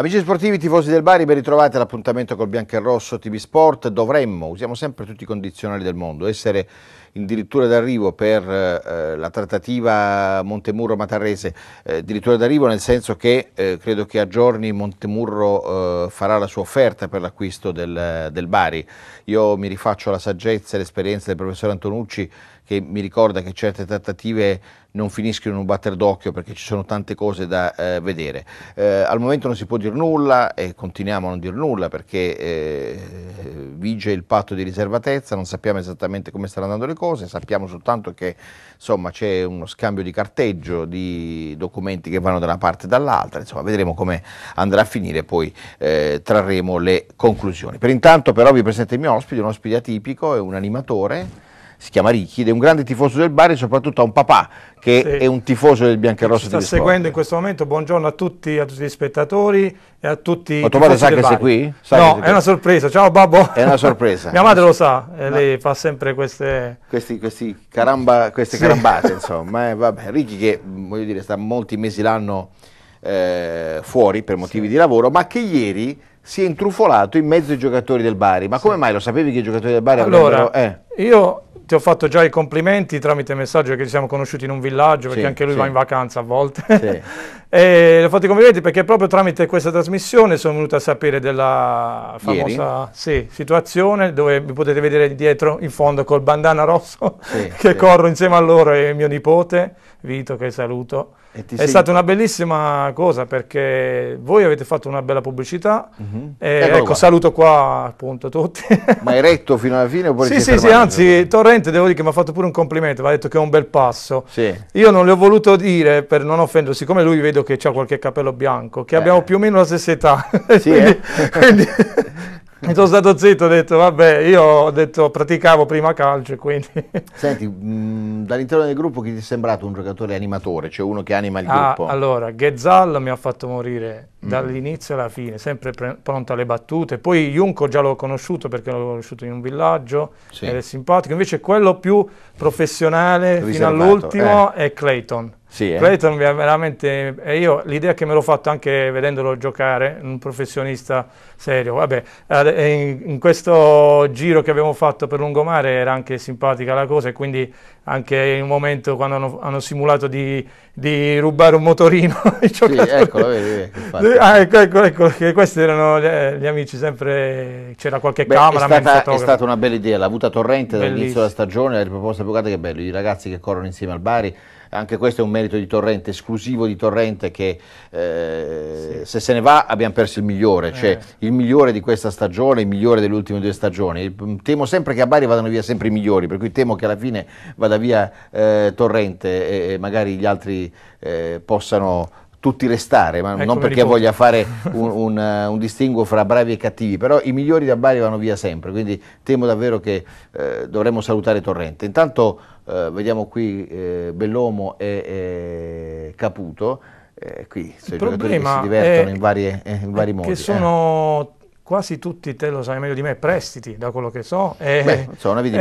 Amici sportivi, tifosi del Bari, ben ritrovati all'appuntamento col Bianco e Rosso TV Sport. Dovremmo, usiamo sempre tutti i condizionali del mondo, essere addirittura d'arrivo per eh, la trattativa Montemurro-Matarrese, eh, addirittura d'arrivo nel senso che eh, credo che a giorni Montemurro eh, farà la sua offerta per l'acquisto del, del Bari. Io mi rifaccio alla saggezza e all'esperienza del professor Antonucci che mi ricorda che certe trattative non finiscono in un batter d'occhio perché ci sono tante cose da eh, vedere. Eh, al momento non si può dire nulla e continuiamo a non dire nulla perché eh, vige il patto di riservatezza, non sappiamo esattamente come stanno andando le cose, sappiamo soltanto che c'è uno scambio di carteggio di documenti che vanno da una parte e dall'altra, insomma vedremo come andrà a finire, e poi eh, trarremo le conclusioni. Per intanto però vi presento il mio ospite, un ospite atipico, è un animatore si chiama Ricchi ed è un grande tifoso del Bari e soprattutto ha un papà che sì. è un tifoso del Biancarossa di Sta seguendo in questo momento, buongiorno a tutti, a tutti gli spettatori e a tutti Ma tuo padre sa che sei qui? Sa no, sei è qui. una sorpresa, ciao babbo! È una sorpresa. Mia madre lo sa, no. lei fa sempre queste... Questi, questi caramba, queste sì. carambate insomma, eh, vabbè, Ricchi che voglio dire sta molti mesi l'anno eh, fuori per motivi sì. di lavoro, ma che ieri si è intrufolato in mezzo ai giocatori del Bari. Ma come mai lo sapevi che i giocatori del Bari allora, avrebbero... Eh. Io ti ho fatto già i complimenti tramite messaggio che ci siamo conosciuti in un villaggio, perché sì, anche lui sì. va in vacanza a volte. Sì. e le ho fatti i complimenti perché proprio tramite questa trasmissione sono venuto a sapere della famosa sì, situazione dove mi potete vedere dietro in fondo col bandana rosso che corro insieme a loro e mio nipote Vito che saluto. È sei... stata una bellissima cosa perché voi avete fatto una bella pubblicità. Mm-hmm. ecco, qua. saluto qua appunto tutti. Ma hai retto fino alla fine? sì, sì, sì, anzi, Torrente devo dire che mi ha fatto pure un complimento, mi ha detto che è un bel passo. Sì. Io non le ho voluto dire per non offenderlo, siccome lui vedo che ha qualche capello bianco, che eh. abbiamo più o meno la stessa età. Sì, quindi, eh? quindi Mi sono stato zitto, ho detto vabbè, io ho detto praticavo prima calcio, quindi... Senti, mh, dall'interno del gruppo chi ti è sembrato un giocatore animatore, cioè uno che anima il ah, gruppo? Allora, Ghezal mi ha fatto morire mm. dall'inizio alla fine, sempre pre- pronto alle battute. Poi Junco già l'ho conosciuto perché l'ho conosciuto in un villaggio, sì. era simpatico. Invece quello più professionale fino all'ultimo eh. è Clayton sì, eh. Clayton veramente, e io l'idea che me l'ho fatto anche vedendolo giocare, un professionista serio, vabbè, in questo giro che abbiamo fatto per lungomare era anche simpatica la cosa e quindi anche in un momento quando hanno, hanno simulato di, di, rubare un motorino ai ecco, giocatori. eccolo, vedi, vedi, ah, ecco, ecco, ecco, questi erano gli, gli amici, sempre c'era qualche Beh, camera. È stata, è stata una bella idea, l'ha avuta Torrente dall'inizio della stagione, la riproposta più che bello, i ragazzi che corrono insieme al Bari anche questo è un merito di Torrente, esclusivo di Torrente che eh, sì. se se ne va abbiamo perso il migliore, eh. cioè eh. il migliore di questa stagione, il migliore delle ultime due stagioni. Mm, temo sempre che a Bari vadano via sempre i migliori, per cui temo che alla fine vada via eh, Torrente e, e magari gli altri eh, possano tutti restare, ma ecco non perché ricordo. voglia fare un, un, eh, un, distinguo fra bravi e cattivi, però i migliori da Bari vanno via sempre, quindi temo davvero che eh, dovremmo salutare Torrente. Intanto eh, vediamo qui eh, Bellomo e Caputo, eh, qui sono i giocatori che si divertono in, varie, eh, in, vari modi. Che sono quasi tutti, te lo sai meglio di me, prestiti da quello che so. Beh, so una vita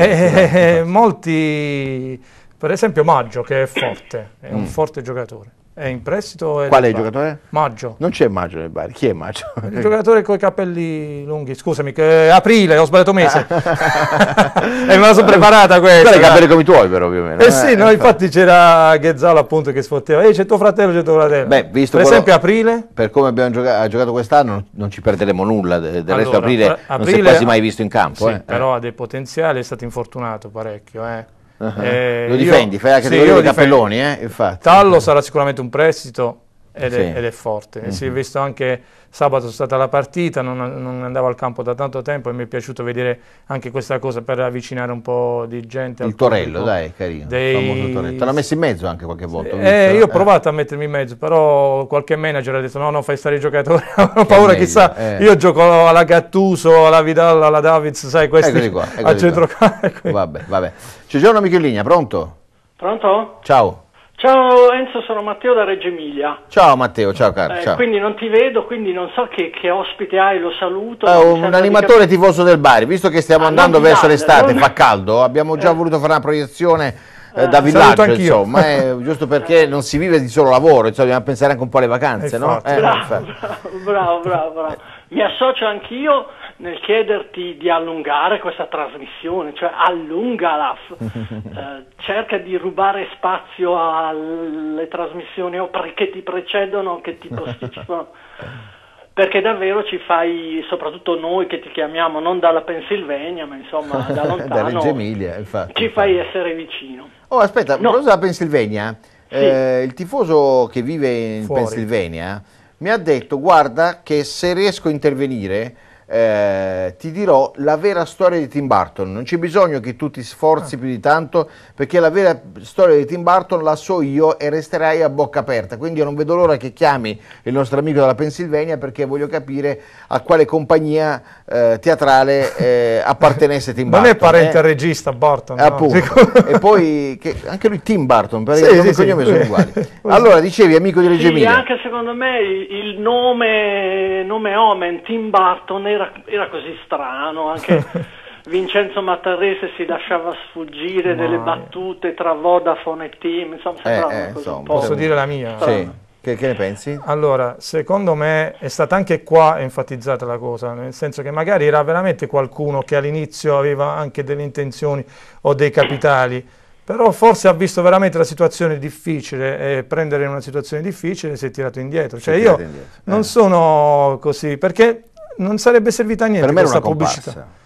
molti, per esempio Maggio che è forte, è mm. un forte giocatore. È in prestito. È Qual è il giocatore? Maggio. Non c'è Maggio nel Bari. Chi è Maggio? Il giocatore con i capelli lunghi. Scusami, che aprile, ho sbagliato mese. e me la sono preparata questa. Quelli i capelli come i tuoi, però, più o meno. Eh, eh sì, no, infatti c'era Ghezzalo appunto che sfotteva. Ehi, c'è tuo fratello, c'è tuo fratello. Beh, visto per quello, esempio, aprile. Per come abbiamo gioca- giocato quest'anno, non ci perderemo nulla. Del allora, resto, aprile, aprile eh, non si è quasi mai visto in campo. Sì, eh. però ha dei potenziali, è stato infortunato parecchio, eh. Uh-huh. Eh, lo difendi, io, fai la categoria sì, dei cappelloni, eh, infatti. Tallo sarà sicuramente un prestito, ed, sì. è, ed è, forte. Mm-hmm. Si è mhm. visto anche sabato, è stata la partita, non, non, andavo al campo da tanto tempo e mi è piaciuto vedere anche questa cosa per avvicinare un po' di gente. Il Torello, dai, carino. Dei... Torello. Te l'ha messo in mezzo anche qualche volta? Sì. Eh, io ho eh. provato eh. a mettermi in mezzo, però qualche manager ha detto no, no, fai stare i giocatori, ho paura, chissà, eh. io gioco alla Gattuso, alla Vidal, alla Davids, sai, eh, questi eccoli qua, eccoli eh, a centrocampo. Vabbè, vabbè. C'è Giorno Michelini, pronto? Pronto? Ciao. Ciao Enzo, sono Matteo da Reggio Emilia. Ciao Matteo, ciao caro. Eh, ciao. Quindi non ti vedo, quindi non so che, che ospite hai, lo saluto. Eh, un animatore cap- tifoso del Bari, visto che stiamo ah, andando verso date, l'estate, non... fa caldo, abbiamo già eh. voluto fare una proiezione eh, eh. da villaggio, insomma, è, eh, giusto perché non si vive di solo lavoro, insomma, bisogna pensare anche un po' alle vacanze, no? bravo, bravo, bravo, bravo, Mi associo anch'io nel chiederti di allungare questa trasmissione, cioè allungala, eh, cerca di rubare spazio alle trasmissioni che ti precedono, che ti posticipano, perché davvero ci fai, soprattutto noi che ti chiamiamo non dalla Pennsylvania, ma insomma da lontano, Emilia, infatti, ci fai essere vicino. Oh aspetta, no. proposito della Pennsylvania, sì. eh, il tifoso che vive in Fuori. Pennsylvania mi ha detto guarda che se riesco a intervenire eh, ti dirò la vera storia di Tim Burton. Non c'è bisogno che tu ti sforzi ah. più di tanto perché la vera storia di Tim Burton la so io e resterai a bocca aperta. Quindi io non vedo l'ora che chiami il nostro amico dalla Pennsylvania perché voglio capire a quale compagnia eh, teatrale eh, appartenesse Tim Burton. Non è parente eh. al regista Burton. No. e poi che, anche lui Tim Burton, perché sì, nome sì, cognome sì. sono uguali. Allora dicevi amico di Reggio Emilia. Sì, anche secondo me il nome, nome Omen, Tim Burton, era era, era così strano, anche... Vincenzo Mattarese si lasciava sfuggire Mamma delle battute tra Vodafone e Team, insomma, eh, eh, insomma Posso dire la mia? Sì. Che, che, ne pensi? Allora, secondo me è stata anche qua enfatizzata la cosa, nel senso che magari era veramente qualcuno che all'inizio aveva anche delle intenzioni o dei capitali, però forse ha visto veramente la situazione difficile e prendere una situazione difficile si è tirato indietro. Cioè io indietro. non eh. sono così, perché non sarebbe servita a niente per me questa comparsa. pubblicità.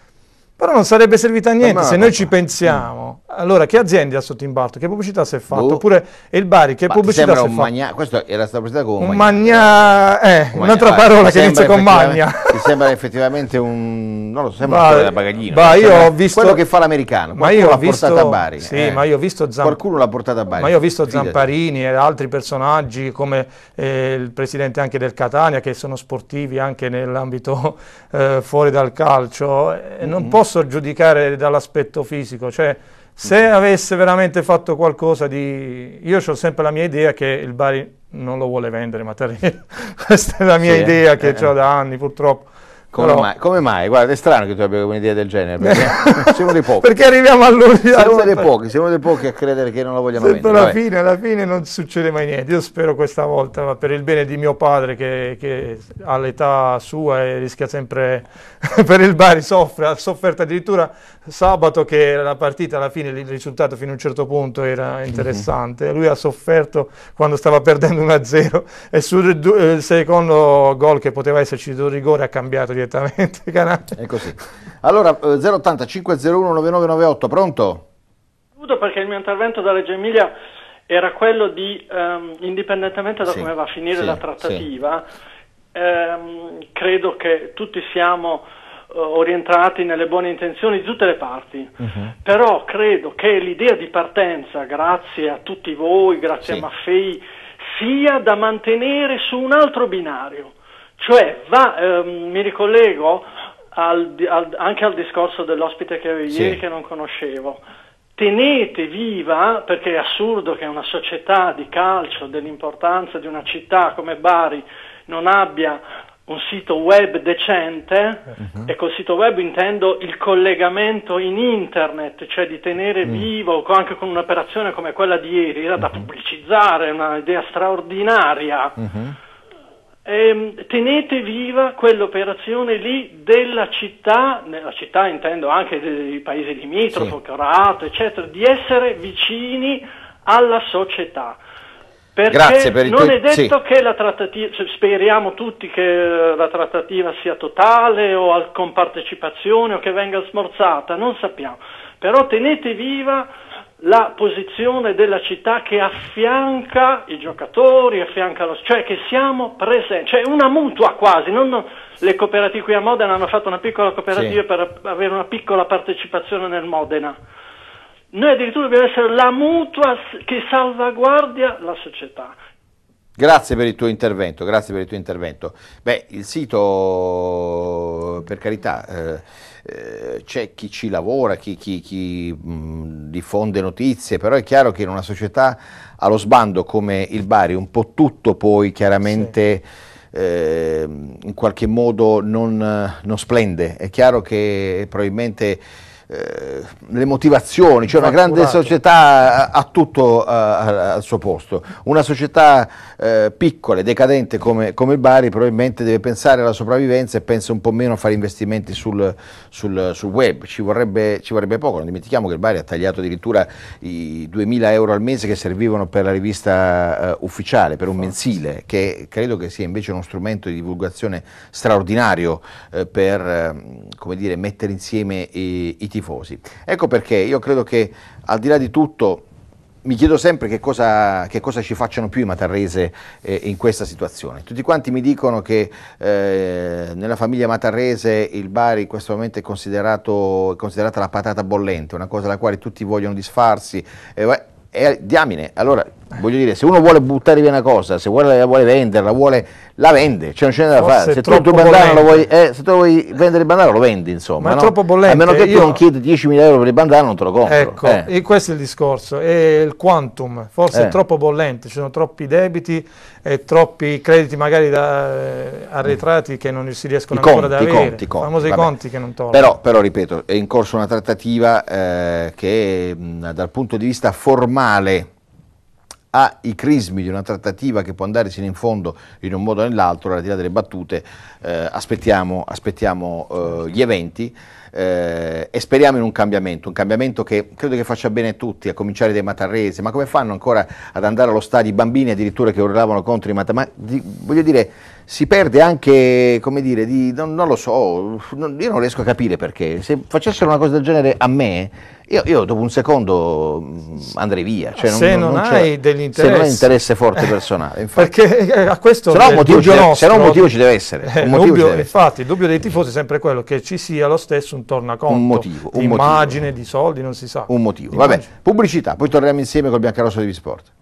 Però non sarebbe servita a niente, ma se ma noi ma ci pensiamo, mm. allora che aziende ha sotto imbalto, che pubblicità si è fatta, boh. oppure il Bari, che pubblicità si è fatta? Magna... Questa era stato pubblicità con un magna... magna... eh, un un'altra magna... parola che inizia con magna. Ti sembra effettivamente un... non lo so, sembra bah, una bagaglina. Bah, io ho visto... Quello che fa l'americano, ma io l'ha visto... portata a Bari. Sì, eh. ma io ho visto Zamp... Qualcuno l'ha portata a Bari. Ma io ho visto Fidati. Zamparini e altri personaggi come eh, il presidente anche del Catania, che sono sportivi anche nell'ambito eh, fuori dal calcio, e eh, non mm-hmm. posso posso giudicare dall'aspetto fisico, cioè se mm-hmm. avesse veramente fatto qualcosa di... Io ho sempre la mia idea che il Bari non lo vuole vendere ma questa è la mia sì, idea eh, che eh. ho da anni purtroppo, come, Però... mai? Come, mai, Guarda, è strano che tu abbia un'idea del genere, perché siamo dei pochi. perché arriviamo all'ultimo. Siamo dei pochi, siamo dei pochi a credere che non la vogliamo sempre vendere. Alla fine, alla fine non succede mai niente. Io spero questa volta, ma per il bene di mio padre che, che all'età sua rischia sempre per il Bari, soffre, ha sofferto addirittura sabato che la partita alla fine, il risultato fino a un certo punto era interessante. Lui ha sofferto quando stava perdendo 1-0 e sul eh, secondo gol che poteva esserci di rigore ha cambiato di direttamente Canacci. È così. Allora, 080 501 9998, pronto? Perché il mio intervento da Reggio Emilia era quello di, ehm, indipendentemente da sì, come va a finire sì, la trattativa, sì. ehm, credo che tutti siamo eh, orientati nelle buone intenzioni di tutte le parti, uh-huh. però credo che l'idea di partenza, grazie a tutti voi, grazie a Maffei, sia da mantenere su un altro binario cioè, va, ehm, mi ricollego al, al, anche al discorso dell'ospite che avevo ieri che non conoscevo. Tenete viva, perché è assurdo che una società di calcio dell'importanza di una città come Bari non abbia un sito web decente uh-huh. e col sito web intendo il collegamento in internet, cioè di tenere mm. vivo anche con un'operazione come quella di ieri, era uh-huh. da mhm. pubblicizzare, è un'idea straordinaria. Uh-huh ehm, tenete viva quell'operazione lì della città, nella città intendo anche dei paesi limitrofo, sì. Corato, eccetera, di essere vicini alla società. Perché Grazie per il non è detto sì. che la trattativa, speriamo tutti che la trattativa sia totale o al, con partecipazione o che venga smorzata, non sappiamo, però tenete viva la posizione della città che affianca i giocatori, affianca lo, cioè che siamo presenti, cioè una mutua quasi, non, le cooperative qui a Modena hanno fatto una piccola cooperativa sì. per avere una piccola partecipazione nel Modena. Noi addirittura dobbiamo essere la mutua che salvaguardia la società. Grazie per il tuo intervento, grazie per il tuo intervento. Beh, il sito per carità, eh, eh, c'è chi ci lavora, chi, chi, chi mh, diffonde notizie, però è chiaro che in una società allo sbando come il Bari un po' tutto poi chiaramente... Sì. Eh, in qualche modo non, non, splende. È chiaro che probabilmente eh, le motivazioni, cioè una grande società ha tutto al suo posto, una società eh, piccola e decadente come, come, il Bari probabilmente deve pensare alla sopravvivenza e pensa un po' meno a fare investimenti sul, sul, sul web, ci vorrebbe, ci vorrebbe, poco, non dimentichiamo che il Bari ha tagliato addirittura i 2.000 euro al mese che servivano per la rivista eh, ufficiale, per un mensile, che credo che sia invece uno strumento di divulgazione straordinario eh, per ehm, dire, mettere insieme eh, i, i tifosi. Ecco perché io credo che al di là di tutto mi chiedo sempre che cosa, che cosa, ci facciano più i matarrese eh, in questa situazione. Tutti quanti mi dicono che eh, nella famiglia matarrese il Bari in questo momento è, è, considerata la patata bollente, una cosa da quale tutti vogliono disfarsi. Eh, eh diamine, allora Voglio dire, se uno vuole buttare via una cosa, se vuole, la vuole venderla, vuole, la vende, cioè non c'è niente da fare. Se tu, tu lo vuoi, eh, se tu vuoi vendere il bandano lo vendi, insomma. Ma è no? troppo bollente. A meno che tu non chiedi 10.000 euro per il bandano, non te lo compro. Ecco, eh. e questo è il discorso. E il quantum, forse eh. è troppo bollente, ci sono troppi debiti e troppi crediti magari da, eh, arretrati che non si riescono I ancora conti, ad avere. I conti, conti. famosi Vabbè. conti che non tolgono. Però, però, ripeto, è in corso una trattativa eh, che dal punto di vista formale ha i crismi di una trattativa che può andare sino in fondo in un modo o nell'altro, al di là delle battute, eh, aspettiamo, aspettiamo eh, gli eventi eh, e speriamo in un cambiamento, un cambiamento che credo che faccia bene a tutti, a cominciare dai matarresi, ma come fanno ancora ad andare allo stadio i bambini addirittura che urlavano contro i matarresi? Di, voglio dire, si perde anche, come dire, di, non, non, lo so, non, io non riesco a capire perché, se facessero una cosa del genere a me io, io, dopo un secondo mm, andrei via. Cioè non, se non, non hai degli interessi. Se non hai interesse forte personale. Infatti. Perché eh, a questo se no, un motivo, nostro, se no un motivo ci deve essere. Eh, dubbio, ci deve infatti, il dubbio dei tifosi è sempre quello che ci sia lo stesso un tornaconto. Un motivo. Un di motivo. immagine, di soldi, non si sa. Un motivo. Di Vabbè, pubblicità, poi torniamo insieme col Biancarosso di Bisport.